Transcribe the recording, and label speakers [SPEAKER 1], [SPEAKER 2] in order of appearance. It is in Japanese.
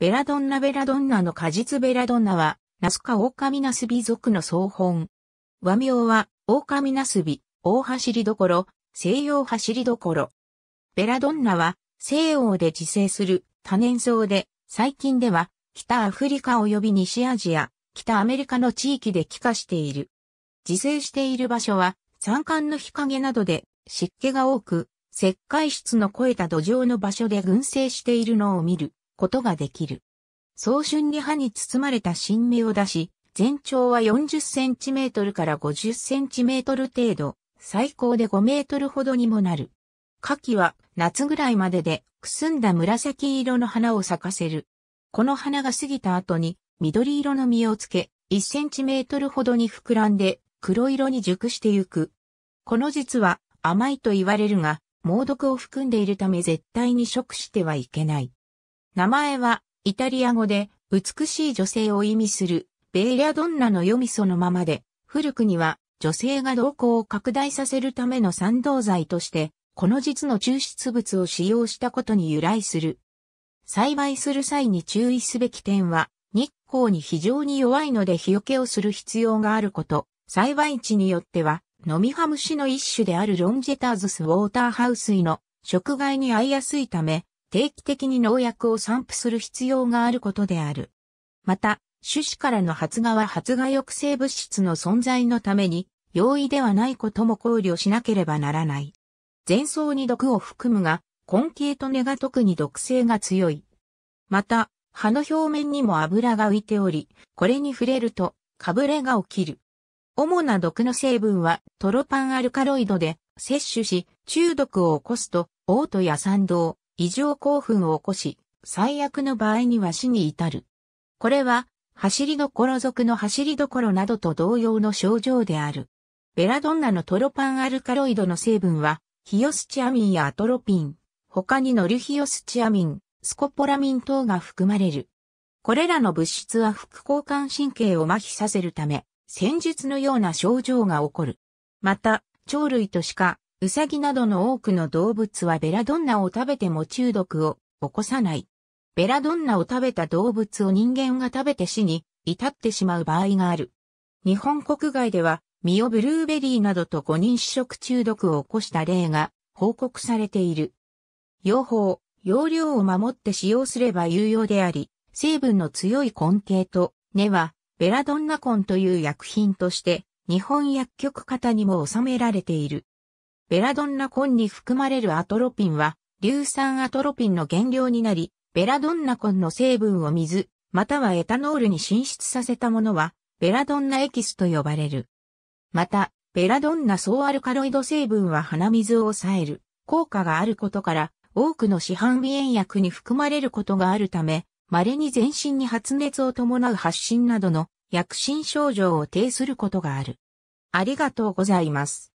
[SPEAKER 1] ベラドンナベラドンナの果実ベラドンナは、ナスカオオカミナスビ属の総本。和名は、オオカミナスビ、大走りどころ、西洋走りどころ。ベラドンナは、西洋で自生する多年草で、最近では、北アフリカ及び西アジア、北アメリカの地域で帰化している。自生している場所は、山間の日陰などで湿気が多く、石灰質の肥えた土壌の場所で群生しているのを見ることができる。早春に歯に包まれた新芽を出し、全長は40センチメートルから50センチメートル程度、最高で5メートルほどにもなる。夏季は夏ぐらいまででくすんだ紫色の花を咲かせる。この花が過ぎた後に緑色の実をつけ、1センチメートルほどに膨らんで黒色に熟してゆく。この実は甘いと言われるが、猛毒を含んでいるため絶対に食してはいけない。名前は、イタリア語で、美しい女性を意味する、ベイリャドンナの読みそのままで、古くには、女性が動向を拡大させるための賛同剤として、この実の抽出物を使用したことに由来する。栽培する際に注意すべき点は、日光に非常に弱いので日よけをする必要があること、栽培地によっては、ノミハムシの一種であるロンジェターズスウォーターハウスイの食害に遭いやすいため、定期的に農薬を散布する必要があることである。また、種子からの発芽は発芽抑制物質の存在のために、容易ではないことも考慮しなければならない。前奏に毒を含むが、根茎と根が特に毒性が強い。また、葉の表面にも油が浮いており、これに触れると、かぶれが起きる。主な毒の成分はトロパンアルカロイドで摂取し、中毒を起こすと、嘔吐や賛同、異常興奮を起こし、最悪の場合には死に至る。これは、走りどころ族の走りどころなどと同様の症状である。ベラドンナのトロパンアルカロイドの成分は、ヒオスチアミンやアトロピン、他にノルヒオスチアミン、スコポラミン等が含まれる。これらの物質は副交換神経を麻痺させるため、戦術のような症状が起こる。また、鳥類としかウサギなどの多くの動物はベラドンナを食べても中毒を起こさない。ベラドンナを食べた動物を人間が食べて死に至ってしまう場合がある。日本国外では、ミオブルーベリーなどと誤認試食中毒を起こした例が報告されている。用法、容量を守って使用すれば有用であり、成分の強い根茎と根は、ベラドンナ根という薬品として、日本薬局型にも収められている。ベラドンナコンに含まれるアトロピンは、硫酸アトロピンの原料になり、ベラドンナコンの成分を水、またはエタノールに浸出させたものは、ベラドンナエキスと呼ばれる。また、ベラドンナ総アルカロイド成分は鼻水を抑える効果があることから、多くの市販鼻炎薬に含まれることがあるため、稀に全身に発熱を伴う発疹などの薬疹症状を呈することがある。ありがとうございます。